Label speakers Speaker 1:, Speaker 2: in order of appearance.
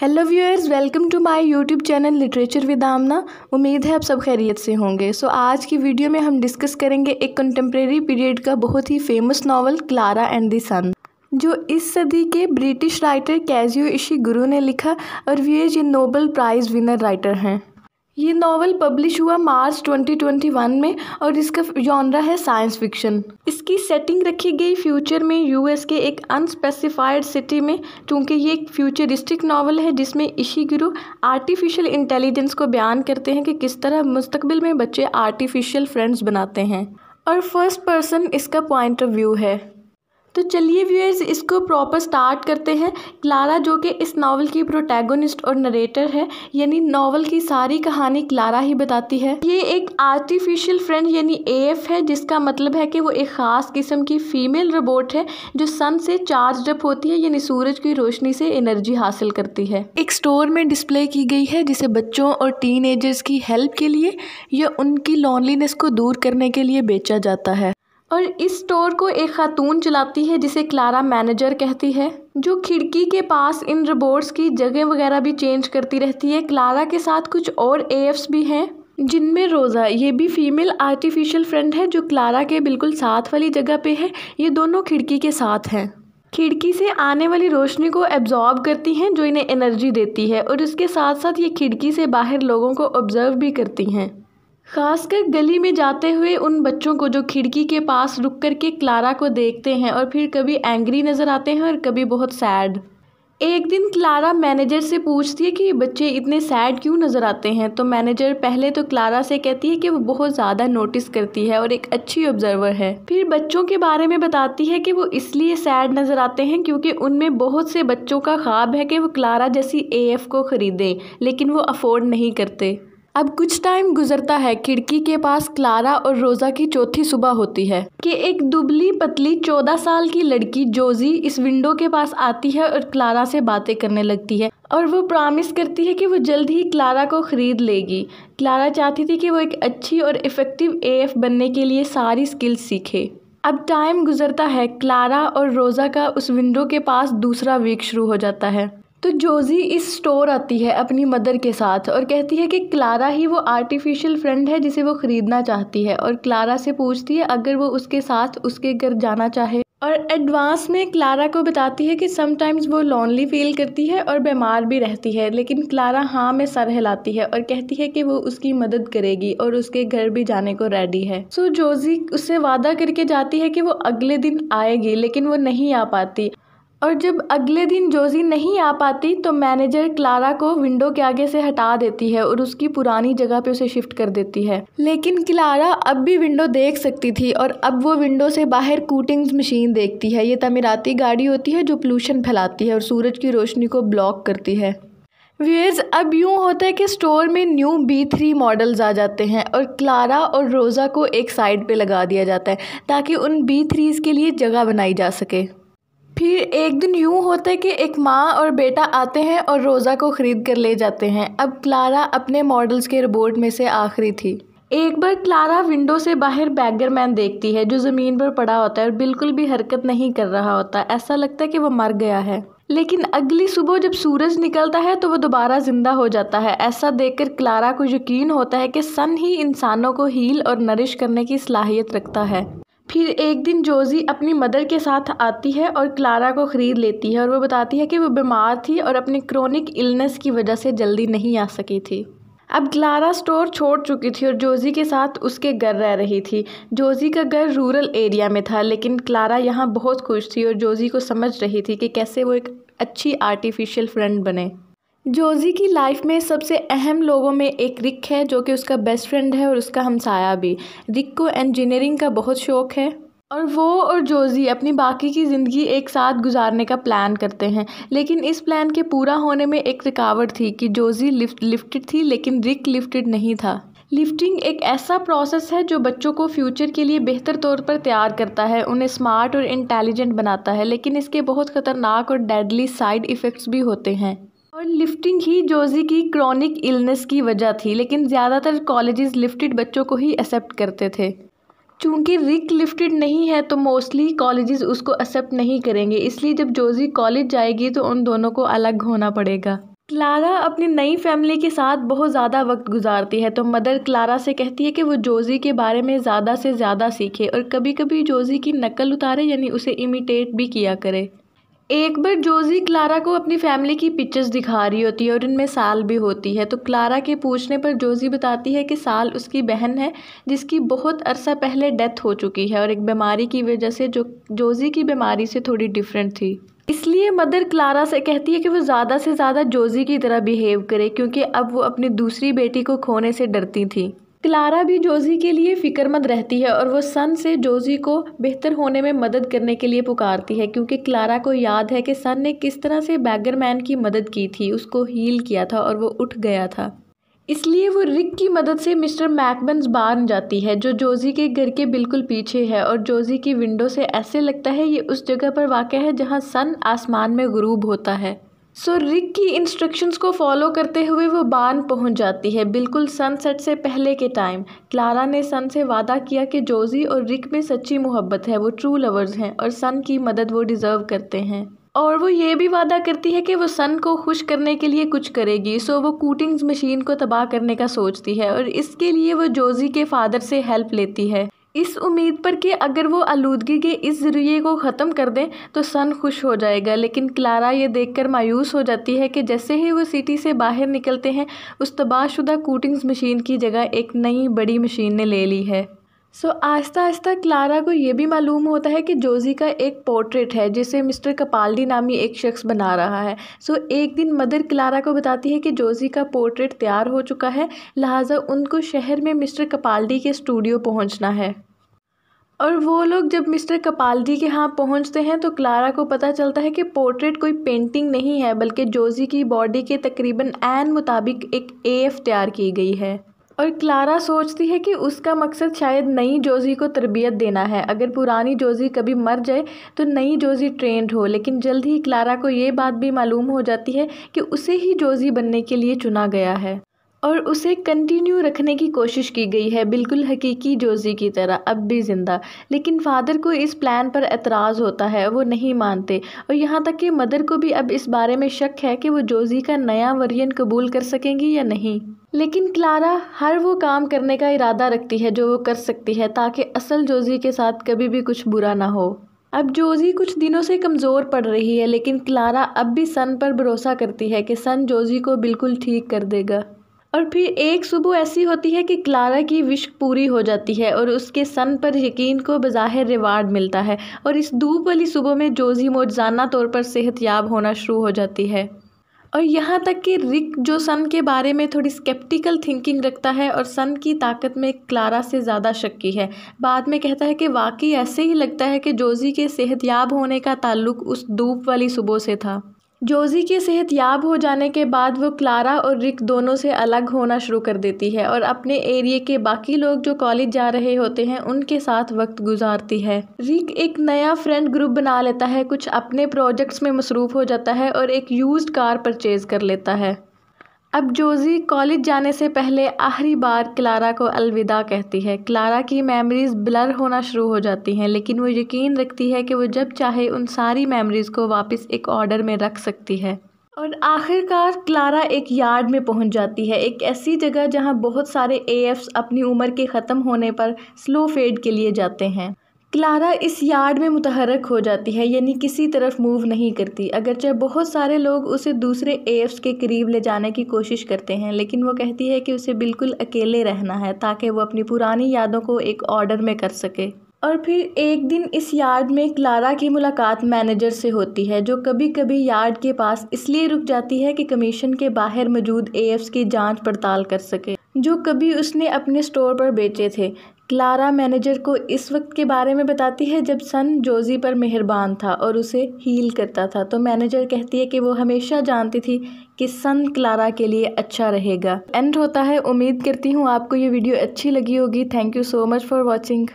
Speaker 1: hello viewers welcome to my YouTube channel literature with Amna उम्मीद है आप सब खैरियत से होंगे सो so, आज की वीडियो में हम डिस्कस करेंगे एक कंटेम्प्रेरी पीरियड का बहुत ही famous novel Klara and the Sun जो इस सदी के ब्रिटिश राइटर कैजियो इशी गुरु ने लिखा और व्यूअर्स ये नोबल प्राइज़ विनर राइटर हैं ये नावल पब्लिश हुआ मार्च 2021 में और इसका जॉनरा है साइंस फिक्शन इसकी सेटिंग रखी गई फ्यूचर में यूएस के एक अनस्पेसिफाइड सिटी में क्योंकि ये एक फ्यूचरिस्टिक नावल है जिसमें गुरु आर्टिफिशियल इंटेलिजेंस को बयान करते हैं कि किस तरह मुस्तबिल में बच्चे आर्टिफिशियल फ्रेंड्स बनाते हैं और फर्स्ट पर्सन इसका पॉइंट ऑफ व्यू है तो चलिए व्यूअर्स इसको प्रॉपर स्टार्ट करते हैं क्लारा जो कि इस नावल की प्रोटैगोनिस्ट और नरेटर है यानी नावल की सारी कहानी क्लारा ही बताती है ये एक आर्टिफिशियल फ्रेंड यानी एफ है जिसका मतलब है कि वो एक ख़ास किस्म की फ़ीमेल रोबोट है जो सन से चार्ज अप होती है यानी सूरज की रोशनी से एनर्जी हासिल करती है एक स्टोर में डिस्प्ले की गई है जिसे बच्चों और टीन की हेल्प के लिए या उनकी लॉनलीनेस को दूर करने के लिए बेचा जाता है और इस स्टोर को एक खातून चलाती है जिसे क्लारा मैनेजर कहती है जो खिड़की के पास इन रोबोट्स की जगह वगैरह भी चेंज करती रहती है क्लारा के साथ कुछ और एएफ्स भी हैं जिनमें रोज़ा ये भी फीमेल आर्टिफिशियल फ्रेंड है जो क्लारा के बिल्कुल साथ वाली जगह पे है ये दोनों खिड़की के साथ हैं खिड़की से आने वाली रोशनी को एब्जॉर्ब करती हैं जो इन्हें एनर्जी देती है और इसके साथ साथ ये खिड़की से बाहर लोगों को ऑब्ज़र्व भी करती हैं खासकर गली में जाते हुए उन बच्चों को जो खिड़की के पास रुक कर के क्लारा को देखते हैं और फिर कभी एंग्री नज़र आते हैं और कभी बहुत सैड एक दिन क्लारा मैनेजर से पूछती है कि बच्चे इतने सैड क्यों नज़र आते हैं तो मैनेजर पहले तो क्लारा से कहती है कि वो बहुत ज़्यादा नोटिस करती है और एक अच्छी ऑब्जर्वर है फिर बच्चों के बारे में बताती है कि वो इसलिए सैड नज़र आते हैं क्योंकि उनमें बहुत से बच्चों का ख्वाब है कि वो क्लारा जैसी एफ़ को ख़रीदें लेकिन वो अफोर्ड नहीं करते अब कुछ टाइम गुजरता है खिड़की के पास क्लारा और रोज़ा की चौथी सुबह होती है कि एक दुबली पतली चौदह साल की लड़की जोजी इस विंडो के पास आती है और क्लारा से बातें करने लगती है और वो प्रॉमिस करती है कि वो जल्द ही क्लारा को ख़रीद लेगी क्लारा चाहती थी कि वो एक अच्छी और इफ़ेक्टिव एएफ बनने के लिए सारी स्किल्स सीखे अब टाइम गुजरता है क्लारा और रोज़ा का उस विंडो के पास दूसरा वीक शुरू हो जाता है तो जोजी इस स्टोर आती है अपनी मदर के साथ और कहती है कि क्लारा ही वो आर्टिफिशियल फ्रेंड है जिसे वो ख़रीदना चाहती है और क्लारा से पूछती है अगर वो उसके साथ उसके घर जाना चाहे और एडवांस में क्लारा को बताती है कि समटाइम्स वो लॉनली फील करती है और बीमार भी रहती है लेकिन क्लारा हाँ में सर हिलाती है और कहती है कि वो उसकी मदद करेगी और उसके घर भी जाने को रेडी है सो जोजी उससे वादा करके जाती है कि वो अगले दिन आएगी लेकिन वो नहीं आ पाती और जब अगले दिन जोजी नहीं आ पाती तो मैनेजर क्लारा को विंडो के आगे से हटा देती है और उसकी पुरानी जगह पे उसे शिफ्ट कर देती है लेकिन क्लारा अब भी विंडो देख सकती थी और अब वो विंडो से बाहर कूटिंग्स मशीन देखती है ये तमीराती गाड़ी होती है जो पोल्यूशन फैलाती है और सूरज की रोशनी को ब्लॉक करती है व्यूअर्स अब यूँ होता है कि स्टोर में न्यू बी थ्री मॉडल्स आ जाते हैं और क्लारा और रोज़ा को एक साइड पे लगा दिया जाता है ताकि उन बी थ्रीज़ के लिए जगह बनाई जा सके फिर एक दिन यूँ होता है कि एक माँ और बेटा आते हैं और रोज़ा को ख़रीद कर ले जाते हैं अब क्लारा अपने मॉडल्स के रोबोट में से आखिरी थी एक बार क्लारा विंडो से बाहर बैगर मैन देखती है जो ज़मीन पर पड़ा होता है और बिल्कुल भी हरकत नहीं कर रहा होता ऐसा लगता है कि वह मर गया है लेकिन अगली सुबह जब सूरज निकलता है तो वह दोबारा ज़िंदा हो जाता है ऐसा देखकर क्लारा को यकीन होता है कि सन ही इंसानों को हील और नरिश करने की सलाहियत रखता है फिर एक दिन जोज़ी अपनी मदर के साथ आती है और क्लारा को ख़रीद लेती है और वो बताती है कि वो बीमार थी और अपनी क्रोनिक इलनेस की वजह से जल्दी नहीं आ सकी थी अब क्लारा स्टोर छोड़ चुकी थी और जोजी के साथ उसके घर रह रही थी जोजी का घर रूरल एरिया में था लेकिन क्लारा यहाँ बहुत खुश थी और जोजी को समझ रही थी कि कैसे वो एक अच्छी आर्टिफिशियल फ्रेंड बने जोजी की लाइफ में सबसे अहम लोगों में एक रिक है जो कि उसका बेस्ट फ्रेंड है और उसका हमसाया भी रिक को इंजीनियरिंग का बहुत शौक है और वो और जोजी अपनी बाकी की ज़िंदगी एक साथ गुजारने का प्लान करते हैं लेकिन इस प्लान के पूरा होने में एक रुकावट थी कि जोजी लिफ्ट लिफ्टेड थी लेकिन रिक लिफ्टेड नहीं था लिफ्टिंग एक ऐसा प्रोसेस है जो बच्चों को फ्यूचर के लिए बेहतर तौर पर तैयार करता है उन्हें स्मार्ट और इंटेलिजेंट बनाता है लेकिन इसके बहुत ख़तरनाक और डेडली साइड इफ़ेक्ट्स भी होते हैं और लिफ्टिंग ही जोजी की क्रॉनिक इलनेस की वजह थी लेकिन ज़्यादातर कॉलेजेस लिफ्टेड बच्चों को ही एक्सेप्ट करते थे चूँकि रिक लिफ्टेड नहीं है तो मोस्टली कॉलेजेस उसको एक्सेप्ट नहीं करेंगे इसलिए जब जोजी कॉलेज जाएगी तो उन दोनों को अलग होना पड़ेगा क्लारा अपनी नई फैमिली के साथ बहुत ज़्यादा वक्त गुजारती है तो मदर क्लारा से कहती है कि वो जोजी के बारे में ज़्यादा से ज़्यादा सीखे और कभी कभी जोजी की नकल उतारे यानी उसे इमिटेट भी किया करे एक बार जोजी क्लारा को अपनी फैमिली की पिक्चर्स दिखा रही होती है और इनमें साल भी होती है तो क्लारा के पूछने पर जोजी बताती है कि साल उसकी बहन है जिसकी बहुत अरसा पहले डेथ हो चुकी है और एक बीमारी की वजह से जो जोजी की बीमारी से थोड़ी डिफरेंट थी इसलिए मदर क्लारा से कहती है कि वो ज़्यादा से ज़्यादा जोजी की तरह बिहेव करे क्योंकि अब वो अपनी दूसरी बेटी को खोने से डरती थी क्लारा भी जोजी के लिए फ़िक्रमंद रहती है और वो सन से जोजी को बेहतर होने में मदद करने के लिए पुकारती है क्योंकि क्लारा को याद है कि सन ने किस तरह से बैगर मैन की मदद की थी उसको हील किया था और वो उठ गया था इसलिए वो रिक की मदद से मिस्टर मैकबन्स बार जाती है जो जोजी के घर के बिल्कुल पीछे है और जोजी की विंडो से ऐसे लगता है ये उस जगह पर वाक़ है जहाँ सन आसमान में गरूब होता है सो रिक की इंस्ट्रक्शंस को फॉलो करते हुए वो बान पहुंच जाती है बिल्कुल सनसेट से पहले के टाइम क्लारा ने सन से वादा किया कि जोजी और रिक में सच्ची मोहब्बत है वो ट्रू लवर्स हैं और सन की मदद वो डिज़र्व करते हैं और वो ये भी वादा करती है कि वो सन को खुश करने के लिए कुछ करेगी सो वो कूटिंग्स मशीन को तबाह करने का सोचती है और इसके लिए वो जोजी के फादर से हेल्प लेती है इस उम्मीद पर कि अगर वो आलूदगी के इस ज़रिए को ख़त्म कर दें तो सन खुश हो जाएगा लेकिन क्लारा ये देखकर मायूस हो जाती है कि जैसे ही वो सिटी से बाहर निकलते हैं उस तबाहशुदा कूटिंग्स मशीन की जगह एक नई बड़ी मशीन ने ले ली है सो आहिस्ता आहिस्ता क्लारा को ये भी मालूम होता है कि जोजी का एक पोर्ट्रेट है जिसे मिस्टर कपालडी नामी एक शख्स बना रहा है सो एक दिन मदर क्लारा को बताती है कि जोजी का पोर्ट्रेट तैयार हो चुका है लिहाजा उनको शहर में मिस्टर कपालडी के स्टूडियो पहुंचना है और वो लोग जब मिस्टर कपालजी के यहाँ पहुँचते हैं तो क्लारा को पता चलता है कि पोर्ट्रेट कोई पेंटिंग नहीं है बल्कि जोजी की बॉडी के तकरीबन एन मुताबिक एक एफ तैयार की गई है और क्लारा सोचती है कि उसका मकसद शायद नई जोजी को तरबियत देना है अगर पुरानी जोजी कभी मर जाए तो नई जोजी ट्रेंड हो लेकिन जल्द ही क्लारा को ये बात भी मालूम हो जाती है कि उसे ही जोजी बनने के लिए चुना गया है और उसे कंटिन्यू रखने की कोशिश की गई है बिल्कुल हकीकी जोजी की तरह अब भी ज़िंदा लेकिन फादर को इस प्लान पर एतराज़ होता है वो नहीं मानते और यहाँ तक कि मदर को भी अब इस बारे में शक है कि वो जोजी का नया वरियन कबूल कर सकेंगी या नहीं लेकिन क्लारा हर वो काम करने का इरादा रखती है जो वो कर सकती है ताकि असल जोजी के साथ कभी भी कुछ बुरा ना हो अब जोजी कुछ दिनों से कमज़ोर पड़ रही है लेकिन क्लारा अब भी सन पर भरोसा करती है कि सन जोजी को बिल्कुल ठीक कर देगा और फिर एक सुबह ऐसी होती है कि क्लारा की विश पूरी हो जाती है और उसके सन पर यकीन को बज़ाहिर रिवार्ड मिलता है और इस धूप वाली सुबह में जोजी मोजाना तौर पर सेहत याब होना शुरू हो जाती है और यहाँ तक कि रिक जो सन के बारे में थोड़ी स्केप्टिकल थिंकिंग रखता है और सन की ताकत में क्लारा से ज़्यादा शक्की है बाद में कहता है कि वाकई ऐसे ही लगता है कि जोजी के सेहत याब होने का ताल्लुक उस धूप वाली सुबह से था जोज़ी के सेहत याब हो जाने के बाद वो क्लारा और रिक दोनों से अलग होना शुरू कर देती है और अपने एरिए के बाकी लोग जो कॉलेज जा रहे होते हैं उनके साथ वक्त गुजारती है रिक एक नया फ्रेंड ग्रुप बना लेता है कुछ अपने प्रोजेक्ट्स में मसरूफ़ हो जाता है और एक यूज्ड कार परचेज कर लेता है अब जोज़ी कॉलेज जाने से पहले आखिरी बार क्लारा को अलविदा कहती है क्लारा की मेमोरीज़ ब्लर होना शुरू हो जाती हैं लेकिन वो यकीन रखती है कि वो जब चाहे उन सारी मेमोरीज़ को वापस एक ऑर्डर में रख सकती है और आखिरकार क्लारा एक यार्ड में पहुंच जाती है एक ऐसी जगह जहां बहुत सारे एएफ्स अपनी उम्र के ख़त्म होने पर स्लो फेड के लिए जाते हैं क्लारा इस यार्ड में मुतहरक हो जाती है यानी किसी तरफ मूव नहीं करती अगरचे बहुत सारे लोग उसे दूसरे एफ्स के करीब ले जाने की कोशिश करते हैं लेकिन वो कहती है कि उसे बिल्कुल अकेले रहना है ताकि वो अपनी पुरानी यादों को एक ऑर्डर में कर सके और फिर एक दिन इस यार्ड में क्लारा की मुलाकात मैनेजर से होती है जो कभी कभी यार्ड के पास इसलिए रुक जाती है कि कमीशन के बाहर मौजूद एफ्स की जांच पड़ताल कर सके जो कभी उसने अपने स्टोर पर बेचे थे क्लारा मैनेजर को इस वक्त के बारे में बताती है जब सन जोजी पर मेहरबान था और उसे हील करता था तो मैनेजर कहती है कि वो हमेशा जानती थी कि सन क्लारा के लिए अच्छा रहेगा एंड होता है उम्मीद करती हूँ आपको ये वीडियो अच्छी लगी होगी thank you so much for watching